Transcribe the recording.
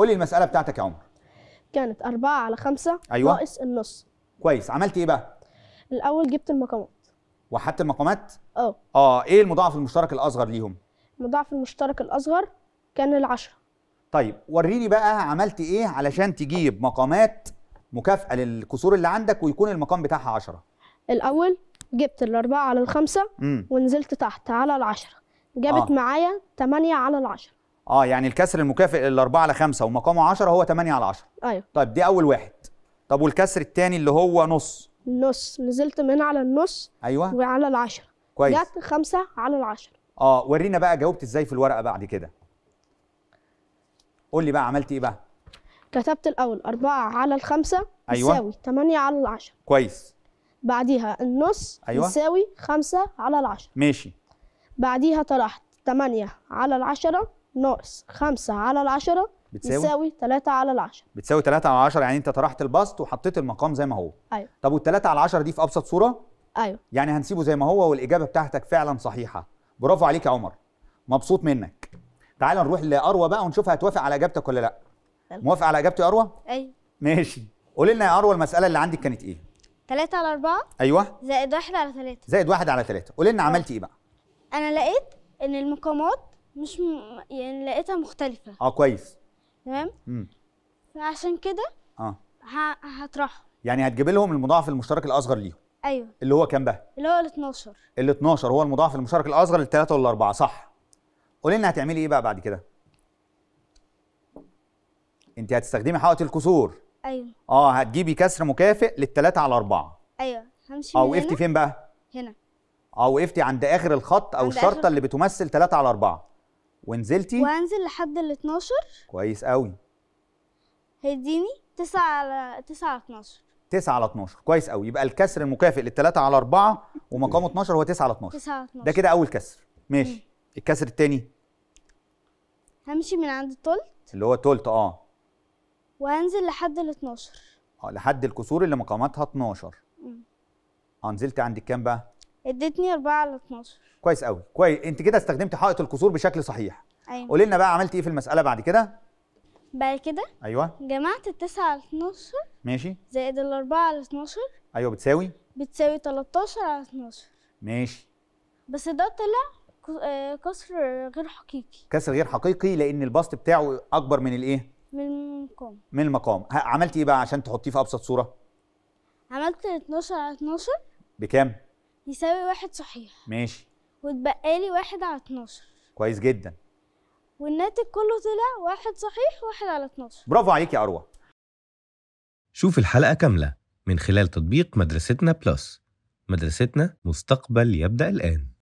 قولي المساله بتاعتك يا عمر كانت 4 على 5 أيوة. ناقص النص كويس عملت ايه بقى الاول جبت المقامات وحدت المقامات اه اه ايه المضاعف المشترك الاصغر ليهم المضاعف المشترك الاصغر كان العشرة طيب وريني بقى عملت ايه علشان تجيب مقامات مكافأة للكسور اللي عندك ويكون المقام بتاعها عشرة الأول جبت الأربعة على الخمسة م. ونزلت تحت على العشرة جابت آه. معايا 8 على العشرة اه يعني الكسر المكافئ لل 4 على 5 ومقامه 10 هو 8 على 10 ايوه طيب دي اول واحد طب والكسر الثاني اللي هو نص نص نزلت من على النص ايوه وعلى ال 10 كويس جت 5 على 10 اه ورينا بقى جاوبت ازاي في الورقه بعد كده قول لي بقى عملت ايه بقى كتبت الاول 4 على ال 5 أيوة. يساوي 8 على 10 كويس بعديها النص أيوة. يساوي 5 على 10 ماشي بعديها طرحت 8 على 10 ناقص 5 على العشرة بتساوي 3 على العشرة بتساوي 3 على 10 يعني انت طرحت البسط وحطيت المقام زي ما هو ايوه طب وال3 على 10 دي في ابسط صوره ايوه يعني هنسيبه زي ما هو والاجابه بتاعتك فعلا صحيحه برافو عليك يا عمر مبسوط منك تعال نروح لاروى بقى ونشوف هتوافق على اجابتك ولا لا موافق على اجابتي يا اروى ايوه ماشي قولي لنا يا اروى المساله اللي عندك كانت ايه 3 على 4 ايوه زائد 1 على 3 زائد 1 على 3 قولي لنا عملتي أيوه. ايه بقى انا لقيت ان المقامات مش م... يعني لقيتها مختلفه اه كويس تمام فعشان كده اه ه... هطرحه يعني هتجيب لهم المضاعف المشترك الاصغر ليهم ايوه اللي هو كام بقى اللي هو ال 12 ال 12 هو المضاعف المشترك الاصغر للثلاثه والاربعه صح قولي لنا هتعملي ايه بقى بعد كده انت هتستخدمي حائط الكسور ايوه اه هتجيبي كسر مكافئ للثلاثه على اربعه ايوه همشي اه وقفتي فين بقى هنا اه وقفتي عند اخر الخط او الشرطه اللي بتمثل 3 على 4 ونزلتي وهنزل لحد ال 12 كويس قوي هيديني 9 على 9 على 12 9 على 12 كويس قوي يبقى الكسر المكافئ لل 3 على 4 ومقامه 12 هو 9 على 12 9 على 12 ده كده اول كسر ماشي مم. الكسر الثاني همشي من عند التلت اللي هو التلت اه وهنزل لحد ال 12 اه لحد الكسور اللي مقاماتها 12 اه نزلت عند الكام بقى ادتني 4 على 12 كويس قوي كويس انت كده استخدمتي حائط الكسور بشكل صحيح ايوه قولي لنا بقى عملتي ايه في المساله بعد كده بعد كده ايوه جمعت ال 9 على 12 ماشي زائد ال 4 على 12 ايوه بتساوي بتساوي 13 على 12 ماشي بس ده طلع آه، كسر غير حقيقي كسر غير حقيقي لان البسط بتاعه اكبر من الايه من المقام من المقام عملتي ايه بقى عشان تحطيه في ابسط صوره عملت 12 على 12 بكام يساوي واحد صحيح ماشي واتبقى لي واحد على 12 كويس جدا والناتج كله طلع واحد صحيح واحد على 12 برافو عليك يا اروى شوف الحلقه كامله من خلال تطبيق مدرستنا بلس مدرستنا مستقبل يبدا الان